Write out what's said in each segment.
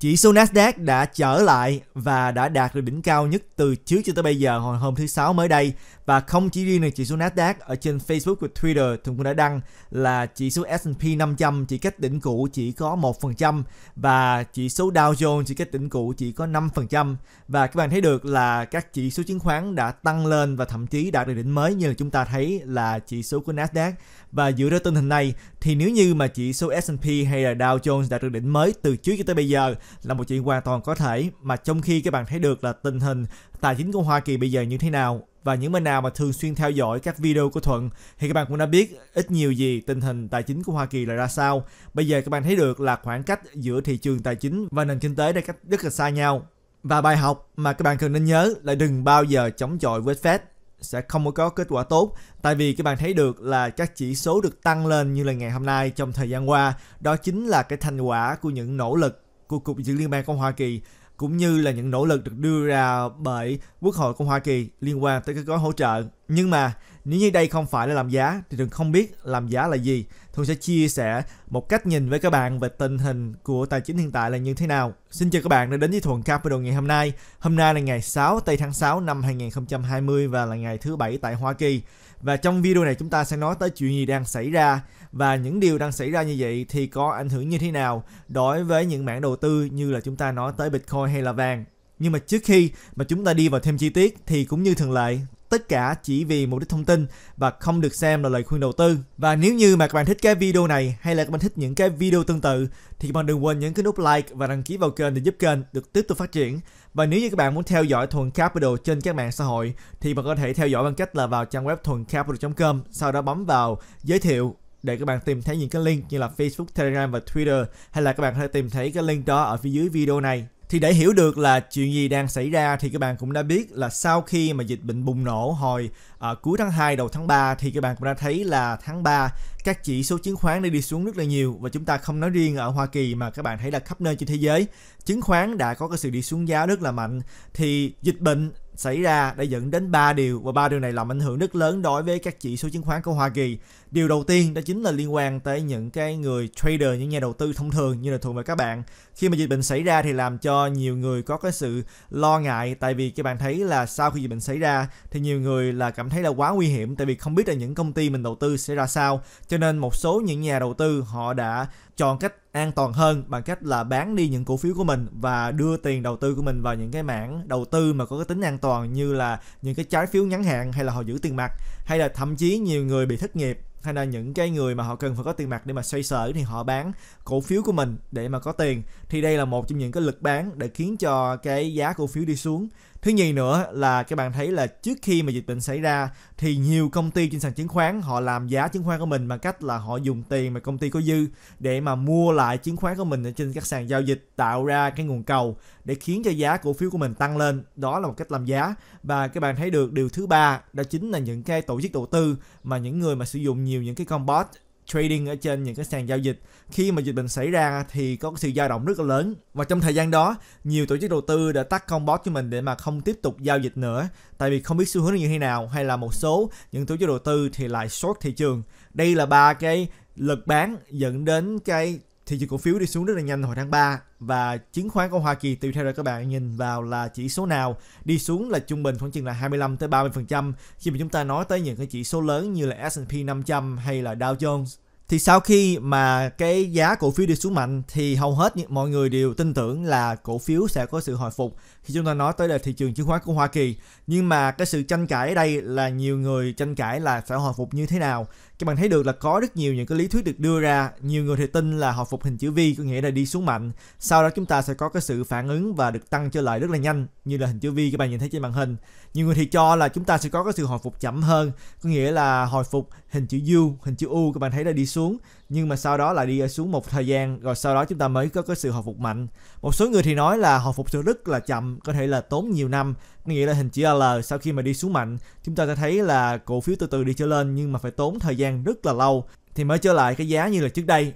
Chỉ số Nasdaq đã trở lại và đã đạt được đỉnh cao nhất từ trước cho tới bây giờ hồi hôm thứ Sáu mới đây. Và không chỉ riêng là chỉ số Nasdaq, ở trên Facebook và Twitter Tùng cũng đã đăng là chỉ số S&P 500 chỉ cách đỉnh cũ chỉ có 1% và chỉ số Dow Jones chỉ cách đỉnh cũ chỉ có 5%. Và các bạn thấy được là các chỉ số chứng khoán đã tăng lên và thậm chí đạt được đỉnh mới như là chúng ta thấy là chỉ số của Nasdaq và dựa ra tình hình này thì nếu như mà chỉ số S&P hay là Dow Jones đạt được đỉnh mới từ trước cho tới bây giờ là một chuyện hoàn toàn có thể mà trong khi các bạn thấy được là tình hình tài chính của Hoa Kỳ bây giờ như thế nào và những bên nào mà thường xuyên theo dõi các video của Thuận thì các bạn cũng đã biết ít nhiều gì tình hình tài chính của Hoa Kỳ là ra sao. Bây giờ các bạn thấy được là khoảng cách giữa thị trường tài chính và nền kinh tế đang cách rất là xa nhau. Và bài học mà các bạn cần nên nhớ là đừng bao giờ chống chọi với Fed sẽ không có kết quả tốt tại vì các bạn thấy được là các chỉ số được tăng lên như là ngày hôm nay trong thời gian qua đó chính là cái thành quả của những nỗ lực của cục dự liên bang của Hoa kỳ cũng như là những nỗ lực được đưa ra bởi quốc hội của hoa kỳ liên quan tới cái gói hỗ trợ nhưng mà nếu như đây không phải là làm giá thì đừng không biết làm giá là gì. Tường sẽ chia sẻ một cách nhìn với các bạn về tình hình của tài chính hiện tại là như thế nào. Xin chào các bạn đã đến với Thuận Capital ngày hôm nay. Hôm nay là ngày 6 tây tháng 6 năm 2020 và là ngày thứ bảy tại Hoa Kỳ. Và trong video này chúng ta sẽ nói tới chuyện gì đang xảy ra và những điều đang xảy ra như vậy thì có ảnh hưởng như thế nào đối với những mảng đầu tư như là chúng ta nói tới Bitcoin hay là vàng. Nhưng mà trước khi mà chúng ta đi vào thêm chi tiết thì cũng như thường lệ, tất cả chỉ vì mục đích thông tin và không được xem là lời khuyên đầu tư. Và nếu như mà các bạn thích cái video này hay là các bạn thích những cái video tương tự thì các bạn đừng quên nhấn cái nút like và đăng ký vào kênh để giúp kênh được tiếp tục phát triển. Và nếu như các bạn muốn theo dõi Thuần Capital trên các mạng xã hội thì bạn có thể theo dõi bằng cách là vào trang web thuầncapital.com, sau đó bấm vào giới thiệu để các bạn tìm thấy những cái link như là Facebook, Telegram và Twitter hay là các bạn có thể tìm thấy cái link đó ở phía dưới video này thì để hiểu được là chuyện gì đang xảy ra thì các bạn cũng đã biết là sau khi mà dịch bệnh bùng nổ hồi à, cuối tháng 2 đầu tháng 3 thì các bạn cũng đã thấy là tháng 3 các chỉ số chứng khoán đã đi xuống rất là nhiều và chúng ta không nói riêng ở Hoa Kỳ mà các bạn thấy là khắp nơi trên thế giới chứng khoán đã có cái sự đi xuống giá rất là mạnh thì dịch bệnh xảy ra đã dẫn đến ba điều và ba điều này làm ảnh hưởng rất lớn đối với các chỉ số chứng khoán của Hoa Kỳ điều đầu tiên đó chính là liên quan tới những cái người trader những nhà đầu tư thông thường như là thuộc về các bạn khi mà dịch bệnh xảy ra thì làm cho nhiều người có cái sự lo ngại tại vì các bạn thấy là sau khi dịch bệnh xảy ra thì nhiều người là cảm thấy là quá nguy hiểm tại vì không biết là những công ty mình đầu tư sẽ ra sao cho nên một số những nhà đầu tư họ đã chọn cách an toàn hơn bằng cách là bán đi những cổ phiếu của mình và đưa tiền đầu tư của mình vào những cái mảng đầu tư mà có cái tính an toàn như là những cái trái phiếu ngắn hạn hay là họ giữ tiền mặt hay là thậm chí nhiều người bị thất nghiệp hay là những cái người mà họ cần phải có tiền mặt để mà xoay sở thì họ bán cổ phiếu của mình để mà có tiền thì đây là một trong những cái lực bán để khiến cho cái giá cổ phiếu đi xuống thứ nhì nữa là các bạn thấy là trước khi mà dịch bệnh xảy ra thì nhiều công ty trên sàn chứng khoán họ làm giá chứng khoán của mình bằng cách là họ dùng tiền mà công ty có dư để mà mua lại chứng khoán của mình ở trên các sàn giao dịch tạo ra cái nguồn cầu để khiến cho giá cổ phiếu của mình tăng lên đó là một cách làm giá và các bạn thấy được điều thứ ba đó chính là những cái tổ chức đầu tư mà những người mà sử dụng nhiều những cái con bot trading ở trên những cái sàn giao dịch khi mà dịch bệnh xảy ra thì có sự dao động rất là lớn và trong thời gian đó nhiều tổ chức đầu tư đã tắt con bot cho mình để mà không tiếp tục giao dịch nữa tại vì không biết xu hướng như thế nào hay là một số những tổ chức đầu tư thì lại short thị trường đây là ba cái lực bán dẫn đến cái thị trường cổ phiếu đi xuống rất là nhanh hồi tháng 3 và chứng khoán của Hoa Kỳ tùy theo là các bạn nhìn vào là chỉ số nào đi xuống là trung bình khoảng chừng là 25 tới 30% khi mà chúng ta nói tới những cái chỉ số lớn như là S&P 500 hay là Dow Jones thì sau khi mà cái giá cổ phiếu đi xuống mạnh thì hầu hết mọi người đều tin tưởng là cổ phiếu sẽ có sự hồi phục khi chúng ta nói tới là thị trường chứng khoán của Hoa Kỳ nhưng mà cái sự tranh cãi ở đây là nhiều người tranh cãi là sẽ hồi phục như thế nào các bạn thấy được là có rất nhiều những cái lý thuyết được đưa ra nhiều người thì tin là hồi phục hình chữ V có nghĩa là đi xuống mạnh sau đó chúng ta sẽ có cái sự phản ứng và được tăng trở lại rất là nhanh như là hình chữ V các bạn nhìn thấy trên màn hình nhiều người thì cho là chúng ta sẽ có cái sự hồi phục chậm hơn có nghĩa là hồi phục hình chữ U hình chữ U các bạn thấy là đi xuống nhưng mà sau đó lại đi xuống một thời gian rồi sau đó chúng ta mới có cái sự hồi phục mạnh một số người thì nói là hồi phục sẽ rất là chậm có thể là tốn nhiều năm có nghĩa là hình chữ L sau khi mà đi xuống mạnh chúng ta sẽ thấy là cổ phiếu từ từ đi trở lên nhưng mà phải tốn thời gian gian rất là lâu thì mới trở lại cái giá như là trước đây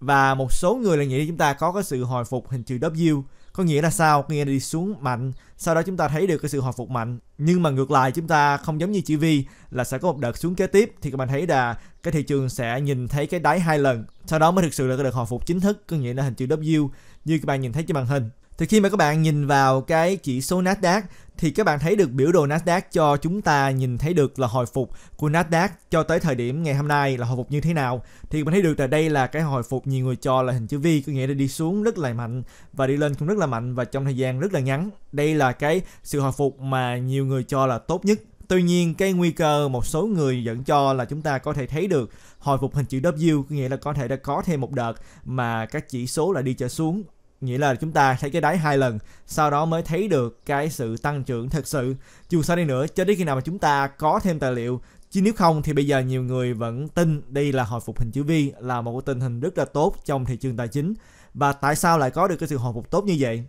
và một số người là nghĩ chúng ta có cái sự hồi phục hình chữ W có nghĩa là sao có nghĩa là đi xuống mạnh sau đó chúng ta thấy được cái sự hồi phục mạnh nhưng mà ngược lại chúng ta không giống như chữ V là sẽ có một đợt xuống kế tiếp thì các bạn thấy là cái thị trường sẽ nhìn thấy cái đáy hai lần sau đó mới thực sự là cái đợt hồi phục chính thức có nghĩa là hình chữ W như các bạn nhìn thấy trên màn hình thì khi mà các bạn nhìn vào cái chỉ số Nasdaq thì các bạn thấy được biểu đồ Nasdaq cho chúng ta nhìn thấy được là hồi phục của Nasdaq cho tới thời điểm ngày hôm nay là hồi phục như thế nào. Thì mình thấy được là đây là cái hồi phục nhiều người cho là hình chữ V có nghĩa là đi xuống rất là mạnh và đi lên cũng rất là mạnh và trong thời gian rất là ngắn. Đây là cái sự hồi phục mà nhiều người cho là tốt nhất Tuy nhiên cái nguy cơ một số người dẫn cho là chúng ta có thể thấy được hồi phục hình chữ W có nghĩa là có thể đã có thêm một đợt mà các chỉ số là đi trở xuống nghĩa là chúng ta thấy cái đáy hai lần sau đó mới thấy được cái sự tăng trưởng thật sự dù sao đi nữa cho đến khi nào mà chúng ta có thêm tài liệu chứ nếu không thì bây giờ nhiều người vẫn tin đây là hồi phục hình chữ V là một tình hình rất là tốt trong thị trường tài chính và tại sao lại có được cái sự hồi phục tốt như vậy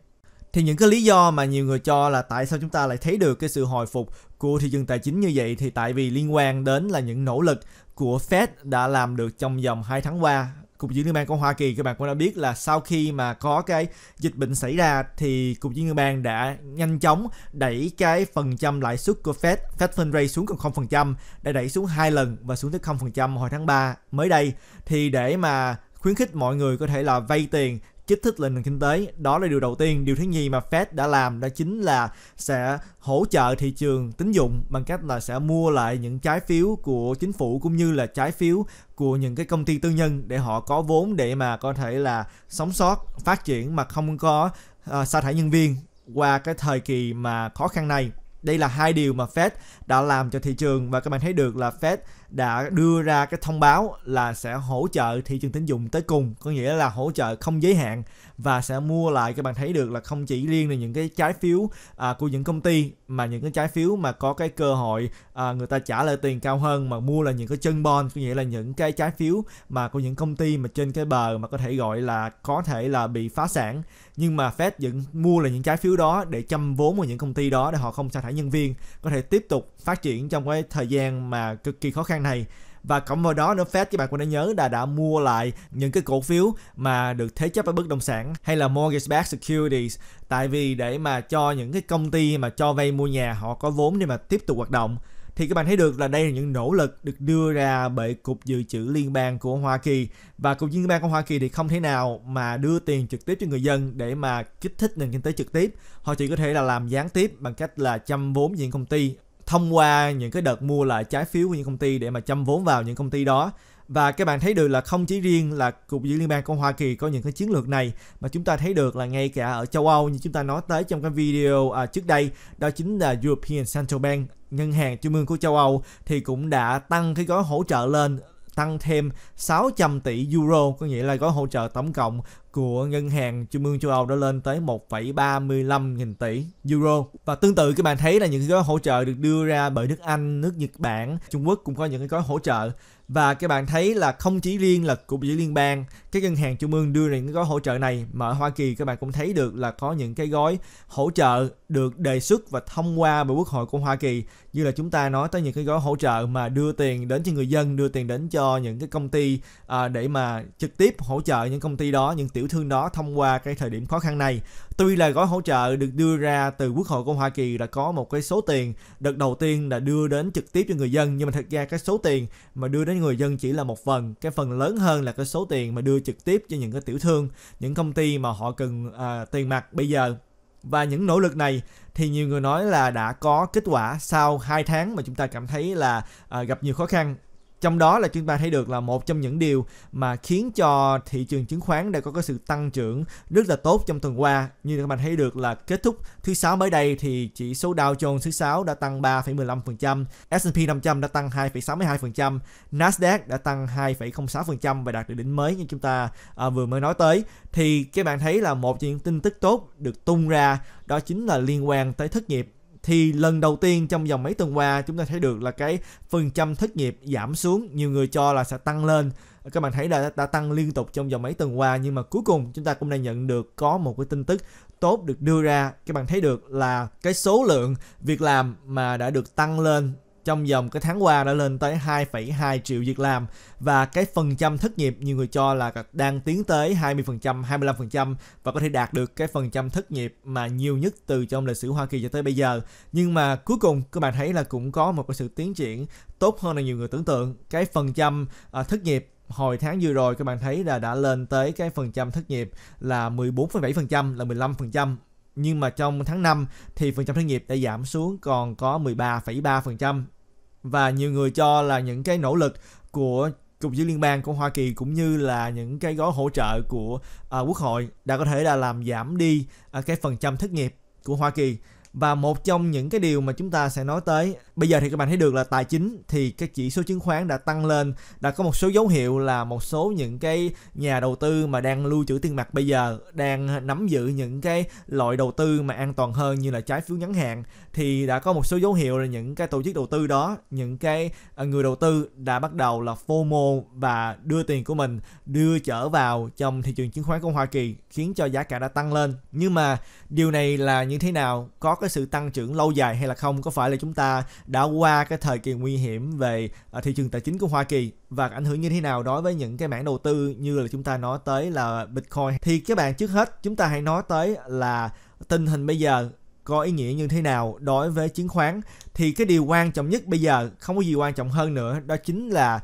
thì những cái lý do mà nhiều người cho là tại sao chúng ta lại thấy được cái sự hồi phục của thị trường tài chính như vậy thì tại vì liên quan đến là những nỗ lực của Fed đã làm được trong vòng 2 tháng qua Cục trưởng Liên bang của Hoa Kỳ các bạn cũng đã biết là sau khi mà có cái dịch bệnh xảy ra thì Cục trưởng Liên bang đã nhanh chóng đẩy cái phần trăm lãi suất của Fed, Fed Fund Rate xuống còn 0%, đã đẩy xuống hai lần và xuống tới 0% hồi tháng 3 mới đây. Thì để mà khuyến khích mọi người có thể là vay tiền kích thích lên nền kinh tế đó là điều đầu tiên điều thứ nhì mà Fed đã làm đó chính là sẽ hỗ trợ thị trường tín dụng bằng cách là sẽ mua lại những trái phiếu của chính phủ cũng như là trái phiếu của những cái công ty tư nhân để họ có vốn để mà có thể là sống sót phát triển mà không có uh, sa thải nhân viên qua cái thời kỳ mà khó khăn này đây là hai điều mà Fed đã làm cho thị trường và các bạn thấy được là Fed đã đưa ra cái thông báo là sẽ hỗ trợ thị trường tín dụng tới cùng, có nghĩa là hỗ trợ không giới hạn và sẽ mua lại các bạn thấy được là không chỉ riêng là những cái trái phiếu à, của những công ty mà những cái trái phiếu mà có cái cơ hội à, người ta trả lời tiền cao hơn mà mua là những cái chân bond có nghĩa là những cái trái phiếu mà của những công ty mà trên cái bờ mà có thể gọi là có thể là bị phá sản nhưng mà Fed vẫn mua là những trái phiếu đó để chăm vốn vào những công ty đó để họ không sa thải nhân viên có thể tiếp tục phát triển trong cái thời gian mà cực kỳ khó khăn này và cộng vào đó nữa Fed các bạn cũng đã nhớ là đã mua lại những cái cổ phiếu mà được thế chấp ở bất động sản hay là mortgage backed securities tại vì để mà cho những cái công ty mà cho vay mua nhà họ có vốn để mà tiếp tục hoạt động thì các bạn thấy được là đây là những nỗ lực được đưa ra bởi cục dự trữ liên bang của Hoa Kỳ và cục dự trữ liên bang của Hoa Kỳ thì không thể nào mà đưa tiền trực tiếp cho người dân để mà kích thích nền kinh tế trực tiếp họ chỉ có thể là làm gián tiếp bằng cách là chăm vốn diện công ty thông qua những cái đợt mua lại trái phiếu của những công ty để mà chăm vốn vào những công ty đó và các bạn thấy được là không chỉ riêng là cục dự liên bang của Hoa Kỳ có những cái chiến lược này mà chúng ta thấy được là ngay cả ở châu Âu như chúng ta nói tới trong cái video à, trước đây đó chính là European Central Bank ngân hàng trung ương của châu Âu thì cũng đã tăng cái gói hỗ trợ lên tăng thêm 600 tỷ euro, có nghĩa là gói hỗ trợ tổng cộng của ngân hàng trung ương châu Âu đã lên tới 1,35 nghìn tỷ euro. Và tương tự các bạn thấy là những gói hỗ trợ được đưa ra bởi nước Anh, nước Nhật Bản, Trung Quốc cũng có những cái gói hỗ trợ và các bạn thấy là không chỉ riêng là cục dự liên bang các ngân hàng trung ương đưa ra những gói hỗ trợ này mà ở Hoa Kỳ các bạn cũng thấy được là có những cái gói hỗ trợ được đề xuất và thông qua bởi Quốc hội của Hoa Kỳ như là chúng ta nói tới những cái gói hỗ trợ mà đưa tiền đến cho người dân đưa tiền đến cho những cái công ty à, để mà trực tiếp hỗ trợ những công ty đó những tiểu thương đó thông qua cái thời điểm khó khăn này tuy là gói hỗ trợ được đưa ra từ quốc hội của hoa kỳ đã có một cái số tiền đợt đầu tiên là đưa đến trực tiếp cho người dân nhưng mà thật ra cái số tiền mà đưa đến người dân chỉ là một phần cái phần lớn hơn là cái số tiền mà đưa trực tiếp cho những cái tiểu thương những công ty mà họ cần à, tiền mặt bây giờ và những nỗ lực này thì nhiều người nói là đã có kết quả sau 2 tháng mà chúng ta cảm thấy là à, gặp nhiều khó khăn trong đó là chúng ta thấy được là một trong những điều mà khiến cho thị trường chứng khoán đã có cái sự tăng trưởng rất là tốt trong tuần qua. Như các bạn thấy được là kết thúc thứ sáu mới đây thì chỉ số Dow Jones thứ sáu đã tăng 3,15%, S&P 500 đã tăng 2,62%, Nasdaq đã tăng 2,06% và đạt được đỉnh mới như chúng ta à, vừa mới nói tới. Thì các bạn thấy là một trong những tin tức tốt được tung ra đó chính là liên quan tới thất nghiệp thì lần đầu tiên trong vòng mấy tuần qua chúng ta thấy được là cái phần trăm thất nghiệp giảm xuống nhiều người cho là sẽ tăng lên các bạn thấy là đã, đã tăng liên tục trong vòng mấy tuần qua nhưng mà cuối cùng chúng ta cũng đã nhận được có một cái tin tức tốt được đưa ra các bạn thấy được là cái số lượng việc làm mà đã được tăng lên trong vòng cái tháng qua đã lên tới 2,2 triệu việc làm và cái phần trăm thất nghiệp nhiều người cho là đang tiến tới 20%, 25% và có thể đạt được cái phần trăm thất nghiệp mà nhiều nhất từ trong lịch sử Hoa Kỳ cho tới bây giờ. Nhưng mà cuối cùng các bạn thấy là cũng có một cái sự tiến triển tốt hơn là nhiều người tưởng tượng. Cái phần trăm uh, thất nghiệp hồi tháng vừa rồi các bạn thấy là đã lên tới cái phần trăm thất nghiệp là 14,7% là 15% nhưng mà trong tháng 5 thì phần trăm thất nghiệp đã giảm xuống còn có 13,3%, và nhiều người cho là những cái nỗ lực của cục dự liên bang của Hoa Kỳ cũng như là những cái gói hỗ trợ của à, quốc hội đã có thể là làm giảm đi à, cái phần trăm thất nghiệp của Hoa Kỳ và một trong những cái điều mà chúng ta sẽ nói tới bây giờ thì các bạn thấy được là tài chính thì cái chỉ số chứng khoán đã tăng lên đã có một số dấu hiệu là một số những cái nhà đầu tư mà đang lưu trữ tiền mặt bây giờ đang nắm giữ những cái loại đầu tư mà an toàn hơn như là trái phiếu ngắn hạn thì đã có một số dấu hiệu là những cái tổ chức đầu tư đó những cái ờ, người đầu tư đã bắt đầu là FOMO và đưa tiền của mình đưa trở vào trong thị trường chứng khoán của Hoa Kỳ khiến cho giá cả đã tăng lên nhưng mà điều này là như thế nào có cái sự tăng trưởng lâu dài hay là không có phải là chúng ta đã qua cái thời kỳ nguy hiểm về à, thị trường tài chính của Hoa Kỳ và ảnh hưởng như thế nào đối với những cái mảng đầu tư như là chúng ta nói tới là Bitcoin thì các bạn trước hết chúng ta hãy nói tới là tình hình bây giờ có ý nghĩa như thế nào đối với chứng khoán thì cái điều quan trọng nhất bây giờ không có gì quan trọng hơn nữa đó chính là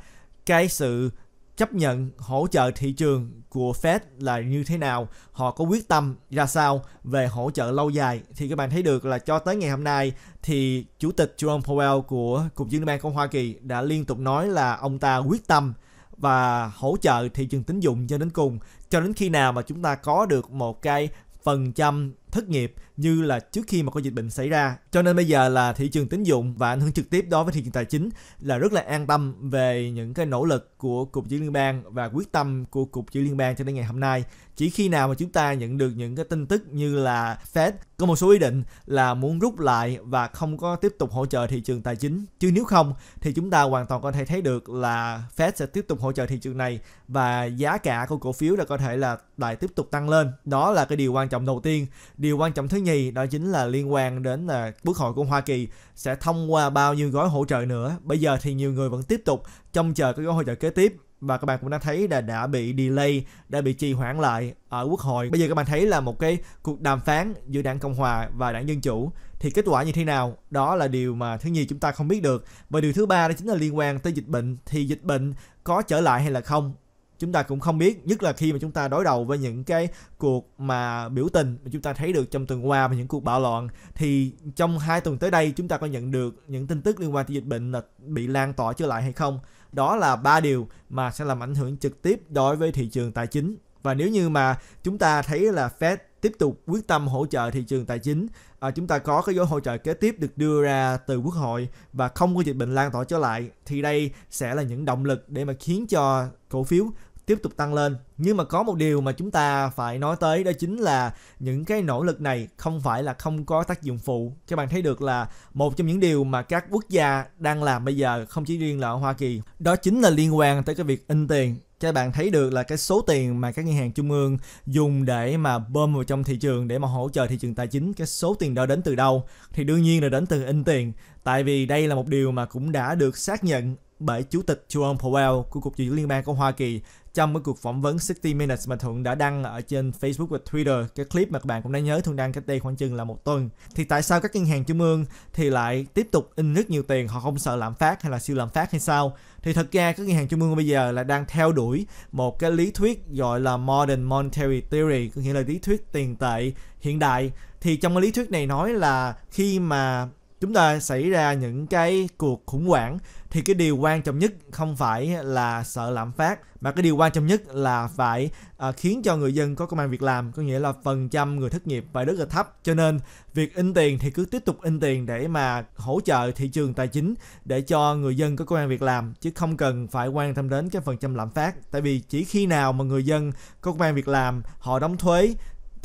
cái sự chấp nhận hỗ trợ thị trường của Fed là như thế nào, họ có quyết tâm ra sao về hỗ trợ lâu dài thì các bạn thấy được là cho tới ngày hôm nay thì chủ tịch Jerome Powell của cục dự trữ của Hoa Kỳ đã liên tục nói là ông ta quyết tâm và hỗ trợ thị trường tín dụng cho đến cùng cho đến khi nào mà chúng ta có được một cái phần trăm thất nghiệp như là trước khi mà có dịch bệnh xảy ra. Cho nên bây giờ là thị trường tín dụng và ảnh hưởng trực tiếp đối với thị trường tài chính là rất là an tâm về những cái nỗ lực của Cục Dự Liên bang và quyết tâm của Cục Dự Liên bang cho đến ngày hôm nay. Chỉ khi nào mà chúng ta nhận được những cái tin tức như là Fed có một số ý định là muốn rút lại và không có tiếp tục hỗ trợ thị trường tài chính. Chứ nếu không thì chúng ta hoàn toàn có thể thấy được là Fed sẽ tiếp tục hỗ trợ thị trường này và giá cả của cổ phiếu là có thể là lại tiếp tục tăng lên. Đó là cái điều quan trọng đầu tiên. Điều quan trọng thứ nhì đó chính là liên quan đến là Quốc hội của Hoa Kỳ sẽ thông qua bao nhiêu gói hỗ trợ nữa. Bây giờ thì nhiều người vẫn tiếp tục trông chờ cái gói hỗ trợ kế tiếp và các bạn cũng đã thấy là đã bị delay, đã bị trì hoãn lại ở quốc hội. Bây giờ các bạn thấy là một cái cuộc đàm phán giữa đảng Cộng hòa và đảng Dân chủ thì kết quả như thế nào? Đó là điều mà thứ nhì chúng ta không biết được. Và điều thứ ba đó chính là liên quan tới dịch bệnh thì dịch bệnh có trở lại hay là không chúng ta cũng không biết nhất là khi mà chúng ta đối đầu với những cái cuộc mà biểu tình mà chúng ta thấy được trong tuần qua và những cuộc bạo loạn thì trong hai tuần tới đây chúng ta có nhận được những tin tức liên quan tới dịch bệnh là bị lan tỏa trở lại hay không đó là ba điều mà sẽ làm ảnh hưởng trực tiếp đối với thị trường tài chính và nếu như mà chúng ta thấy là Fed tiếp tục quyết tâm hỗ trợ thị trường tài chính à, chúng ta có cái gói hỗ trợ kế tiếp được đưa ra từ quốc hội và không có dịch bệnh lan tỏa trở lại thì đây sẽ là những động lực để mà khiến cho cổ phiếu tiếp tục tăng lên nhưng mà có một điều mà chúng ta phải nói tới đó chính là những cái nỗ lực này không phải là không có tác dụng phụ các bạn thấy được là một trong những điều mà các quốc gia đang làm bây giờ không chỉ riêng là ở Hoa Kỳ đó chính là liên quan tới cái việc in tiền các bạn thấy được là cái số tiền mà các ngân hàng trung ương dùng để mà bơm vào trong thị trường để mà hỗ trợ thị trường tài chính cái số tiền đó đến từ đâu thì đương nhiên là đến từ in tiền tại vì đây là một điều mà cũng đã được xác nhận bởi Chủ tịch Jerome Powell của Cục Dự trữ Liên bang của Hoa Kỳ trong cái cuộc phỏng vấn 60 Minutes mà Thuận đã đăng ở trên Facebook và Twitter cái clip mà các bạn cũng đã nhớ Thuận đăng cách đây khoảng chừng là một tuần thì tại sao các ngân hàng trung ương thì lại tiếp tục in rất nhiều tiền họ không sợ lạm phát hay là siêu lạm phát hay sao thì thật ra các ngân hàng trung ương bây giờ là đang theo đuổi một cái lý thuyết gọi là modern monetary theory có nghĩa là lý thuyết tiền tệ hiện đại thì trong cái lý thuyết này nói là khi mà chúng ta xảy ra những cái cuộc khủng hoảng thì cái điều quan trọng nhất không phải là sợ lạm phát mà cái điều quan trọng nhất là phải à, khiến cho người dân có công an việc làm có nghĩa là phần trăm người thất nghiệp phải rất là thấp cho nên việc in tiền thì cứ tiếp tục in tiền để mà hỗ trợ thị trường tài chính để cho người dân có công an việc làm chứ không cần phải quan tâm đến cái phần trăm lạm phát tại vì chỉ khi nào mà người dân có công an việc làm họ đóng thuế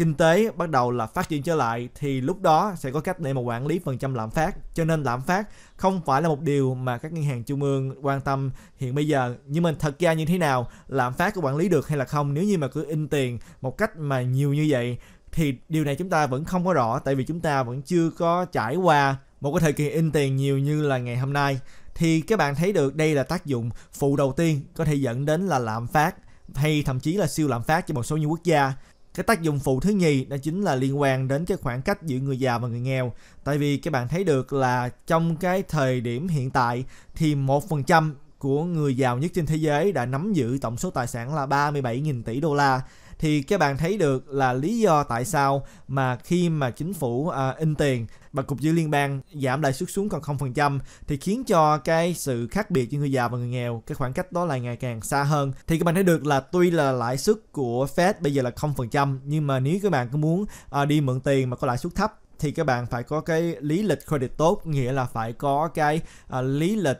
kinh tế bắt đầu là phát triển trở lại thì lúc đó sẽ có cách để mà quản lý phần trăm lạm phát cho nên lạm phát không phải là một điều mà các ngân hàng trung ương quan tâm hiện bây giờ nhưng mà thật ra như thế nào lạm phát có quản lý được hay là không nếu như mà cứ in tiền một cách mà nhiều như vậy thì điều này chúng ta vẫn không có rõ tại vì chúng ta vẫn chưa có trải qua một cái thời kỳ in tiền nhiều như là ngày hôm nay thì các bạn thấy được đây là tác dụng phụ đầu tiên có thể dẫn đến là lạm phát hay thậm chí là siêu lạm phát cho một số những quốc gia cái tác dụng phụ thứ nhì đó chính là liên quan đến cái khoảng cách giữa người già và người nghèo tại vì các bạn thấy được là trong cái thời điểm hiện tại thì một phần trăm của người giàu nhất trên thế giới đã nắm giữ tổng số tài sản là 37.000 tỷ đô la thì các bạn thấy được là lý do tại sao mà khi mà chính phủ à, in tiền và cục dự liên bang giảm lãi suất xuống còn 0% thì khiến cho cái sự khác biệt giữa người giàu và người nghèo cái khoảng cách đó là ngày càng xa hơn thì các bạn thấy được là tuy là lãi suất của Fed bây giờ là 0% nhưng mà nếu các bạn cứ muốn à, đi mượn tiền mà có lãi suất thấp thì các bạn phải có cái lý lịch credit tốt nghĩa là phải có cái uh, lý lịch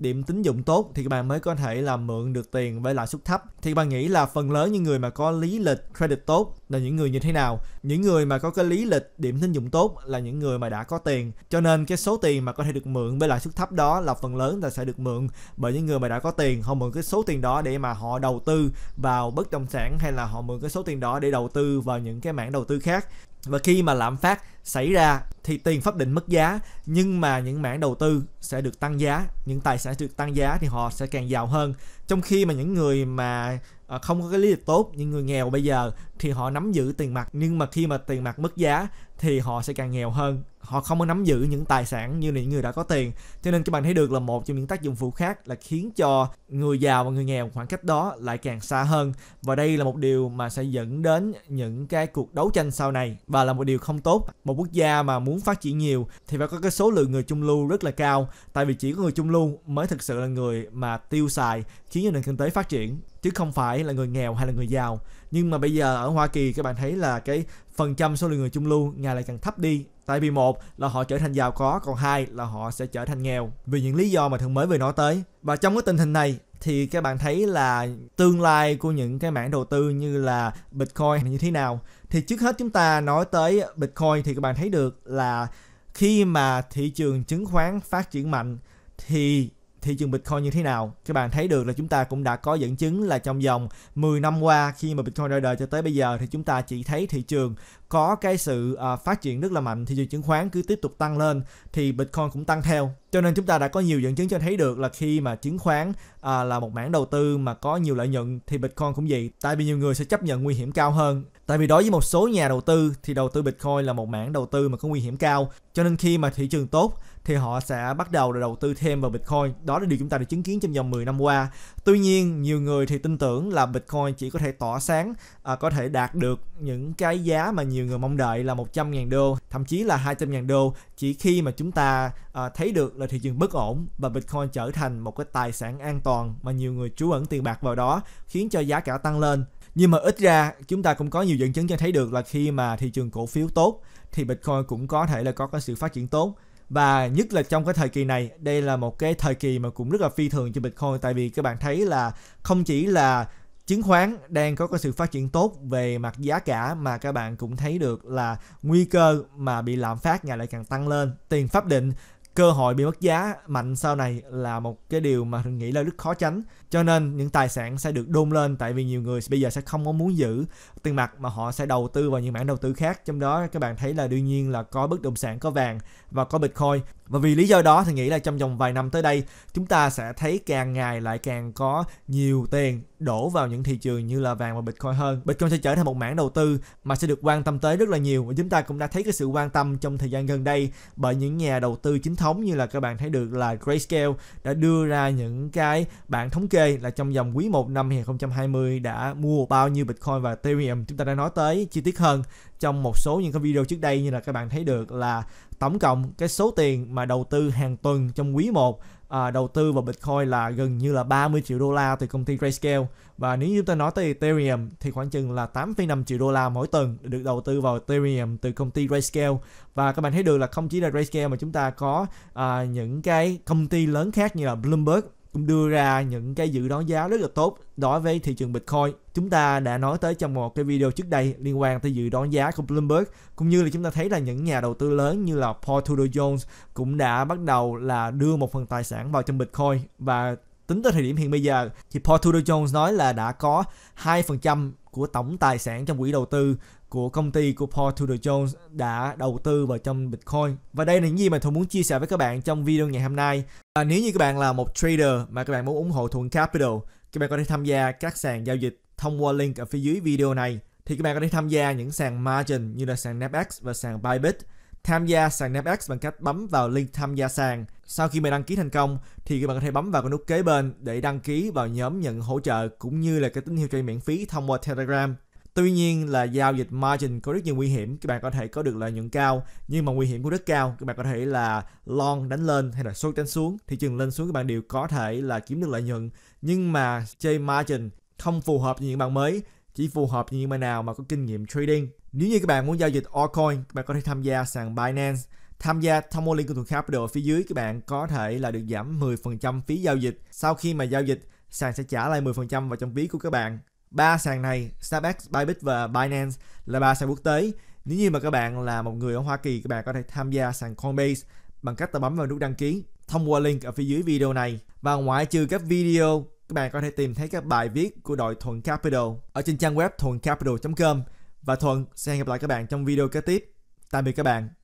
điểm tín dụng tốt thì các bạn mới có thể là mượn được tiền với lãi suất thấp. Thì bạn nghĩ là phần lớn những người mà có lý lịch credit tốt là những người như thế nào? Những người mà có cái lý lịch điểm tín dụng tốt là những người mà đã có tiền. Cho nên cái số tiền mà có thể được mượn với lãi suất thấp đó là phần lớn là sẽ được mượn bởi những người mà đã có tiền. Họ mượn cái số tiền đó để mà họ đầu tư vào bất động sản hay là họ mượn cái số tiền đó để đầu tư vào những cái mảng đầu tư khác và khi mà lạm phát xảy ra thì tiền pháp định mất giá nhưng mà những mảng đầu tư sẽ được tăng giá những tài sản được tăng giá thì họ sẽ càng giàu hơn trong khi mà những người mà à, không có cái lý lịch tốt những người nghèo bây giờ thì họ nắm giữ tiền mặt nhưng mà khi mà tiền mặt mất giá thì họ sẽ càng nghèo hơn họ không có nắm giữ những tài sản như là những người đã có tiền cho nên các bạn thấy được là một trong những tác dụng phụ khác là khiến cho người giàu và người nghèo khoảng cách đó lại càng xa hơn và đây là một điều mà sẽ dẫn đến những cái cuộc đấu tranh sau này và là một điều không tốt một quốc gia mà muốn phát triển nhiều thì phải có cái số lượng người trung lưu rất là cao tại vì chỉ có người trung lưu mới thực sự là người mà tiêu xài khiến cho nền kinh tế phát triển chứ không phải là người nghèo hay là người giàu nhưng mà bây giờ ở Hoa Kỳ các bạn thấy là cái phần trăm số lượng người trung lưu ngày lại càng thấp đi Tại vì một là họ trở thành giàu có, còn hai là họ sẽ trở thành nghèo vì những lý do mà thường mới vừa nói tới. Và trong cái tình hình này thì các bạn thấy là tương lai của những cái mảng đầu tư như là Bitcoin như thế nào? Thì trước hết chúng ta nói tới Bitcoin thì các bạn thấy được là khi mà thị trường chứng khoán phát triển mạnh thì thị trường Bitcoin như thế nào. Các bạn thấy được là chúng ta cũng đã có dẫn chứng là trong vòng 10 năm qua khi mà Bitcoin ra đời cho tới bây giờ thì chúng ta chỉ thấy thị trường có cái sự uh, phát triển rất là mạnh, thị trường chứng khoán cứ tiếp tục tăng lên thì Bitcoin cũng tăng theo. Cho nên chúng ta đã có nhiều dẫn chứng cho thấy được là khi mà chứng khoán à, là một mảng đầu tư mà có nhiều lợi nhuận thì Bitcoin cũng vậy. Tại vì nhiều người sẽ chấp nhận nguy hiểm cao hơn. Tại vì đối với một số nhà đầu tư thì đầu tư Bitcoin là một mảng đầu tư mà có nguy hiểm cao. Cho nên khi mà thị trường tốt thì họ sẽ bắt đầu đầu tư thêm vào Bitcoin. Đó là điều chúng ta đã chứng kiến trong vòng 10 năm qua. Tuy nhiên, nhiều người thì tin tưởng là Bitcoin chỉ có thể tỏa sáng, à, có thể đạt được những cái giá mà nhiều người mong đợi là 100.000 đô, thậm chí là 200.000 đô chỉ khi mà chúng ta à, thấy được là thị trường bất ổn và Bitcoin trở thành một cái tài sản an toàn mà nhiều người trú ẩn tiền bạc vào đó, khiến cho giá cả tăng lên. Nhưng mà ít ra chúng ta cũng có nhiều dẫn chứng cho thấy được là khi mà thị trường cổ phiếu tốt thì Bitcoin cũng có thể là có cái sự phát triển tốt và nhất là trong cái thời kỳ này đây là một cái thời kỳ mà cũng rất là phi thường cho Bitcoin tại vì các bạn thấy là không chỉ là chứng khoán đang có cái sự phát triển tốt về mặt giá cả mà các bạn cũng thấy được là nguy cơ mà bị lạm phát ngày lại càng tăng lên tiền pháp định cơ hội bị mất giá mạnh sau này là một cái điều mà mình nghĩ là rất khó tránh cho nên những tài sản sẽ được đôn lên tại vì nhiều người bây giờ sẽ không có muốn giữ tiền mặt mà họ sẽ đầu tư vào những mảng đầu tư khác trong đó các bạn thấy là đương nhiên là có bất động sản có vàng và có bitcoin và vì lý do đó thì nghĩ là trong vòng vài năm tới đây chúng ta sẽ thấy càng ngày lại càng có nhiều tiền đổ vào những thị trường như là vàng và bitcoin hơn bitcoin sẽ trở thành một mảng đầu tư mà sẽ được quan tâm tới rất là nhiều và chúng ta cũng đã thấy cái sự quan tâm trong thời gian gần đây bởi những nhà đầu tư chính thống như là các bạn thấy được là Grayscale đã đưa ra những cái bản thống kê kê là trong dòng quý 1 năm 2020 đã mua bao nhiêu Bitcoin và Ethereum. Chúng ta đã nói tới chi tiết hơn trong một số những cái video trước đây như là các bạn thấy được là tổng cộng cái số tiền mà đầu tư hàng tuần trong quý 1 à, đầu tư vào Bitcoin là gần như là 30 triệu đô la từ công ty Grayscale và nếu như ta nói tới Ethereum thì khoảng chừng là 8,5 triệu đô la mỗi tuần được đầu tư vào Ethereum từ công ty Grayscale và các bạn thấy được là không chỉ là Grayscale mà chúng ta có à, những cái công ty lớn khác như là Bloomberg cũng đưa ra những cái dự đoán giá rất là tốt đối với thị trường Bitcoin. Chúng ta đã nói tới trong một cái video trước đây liên quan tới dự đoán giá của Bloomberg cũng như là chúng ta thấy là những nhà đầu tư lớn như là Paul Tudor Jones cũng đã bắt đầu là đưa một phần tài sản vào trong Bitcoin và tính tới thời điểm hiện bây giờ thì Paul Tudor Jones nói là đã có 2% của tổng tài sản trong quỹ đầu tư của công ty của Paul Tudor Jones đã đầu tư vào trong Bitcoin. Và đây là những gì mà tôi muốn chia sẻ với các bạn trong video ngày hôm nay. À, nếu như các bạn là một trader mà các bạn muốn ủng hộ Thuận Capital, các bạn có thể tham gia các sàn giao dịch thông qua link ở phía dưới video này. Thì các bạn có thể tham gia những sàn margin như là sàn Napex và sàn Bybit. Tham gia sàn Napex bằng cách bấm vào link tham gia sàn. Sau khi mình đăng ký thành công thì các bạn có thể bấm vào cái nút kế bên để đăng ký vào nhóm nhận hỗ trợ cũng như là cái tín hiệu chơi miễn phí thông qua Telegram. Tuy nhiên là giao dịch margin có rất nhiều nguy hiểm, các bạn có thể có được lợi nhuận cao nhưng mà nguy hiểm cũng rất cao. Các bạn có thể là long đánh lên hay là short đánh xuống, thị trường lên xuống các bạn đều có thể là kiếm được lợi nhuận. Nhưng mà chơi margin không phù hợp với những bạn mới, chỉ phù hợp với những bạn nào mà có kinh nghiệm trading. Nếu như các bạn muốn giao dịch altcoin, các bạn có thể tham gia sàn Binance. Tham gia Tomo Link của Thuận Capital phía dưới các bạn có thể là được giảm 10% phí giao dịch. Sau khi mà giao dịch, sàn sẽ trả lại 10% vào trong ví của các bạn ba sàn này Starbucks, Bybit và Binance là ba sàn quốc tế. Nếu như mà các bạn là một người ở Hoa Kỳ, các bạn có thể tham gia sàn Coinbase bằng cách bấm vào nút đăng ký thông qua link ở phía dưới video này. Và ngoại trừ các video, các bạn có thể tìm thấy các bài viết của đội Thuận Capital ở trên trang web thuậncapital.com. Và Thuận sẽ hẹn gặp lại các bạn trong video kế tiếp. Tạm biệt các bạn.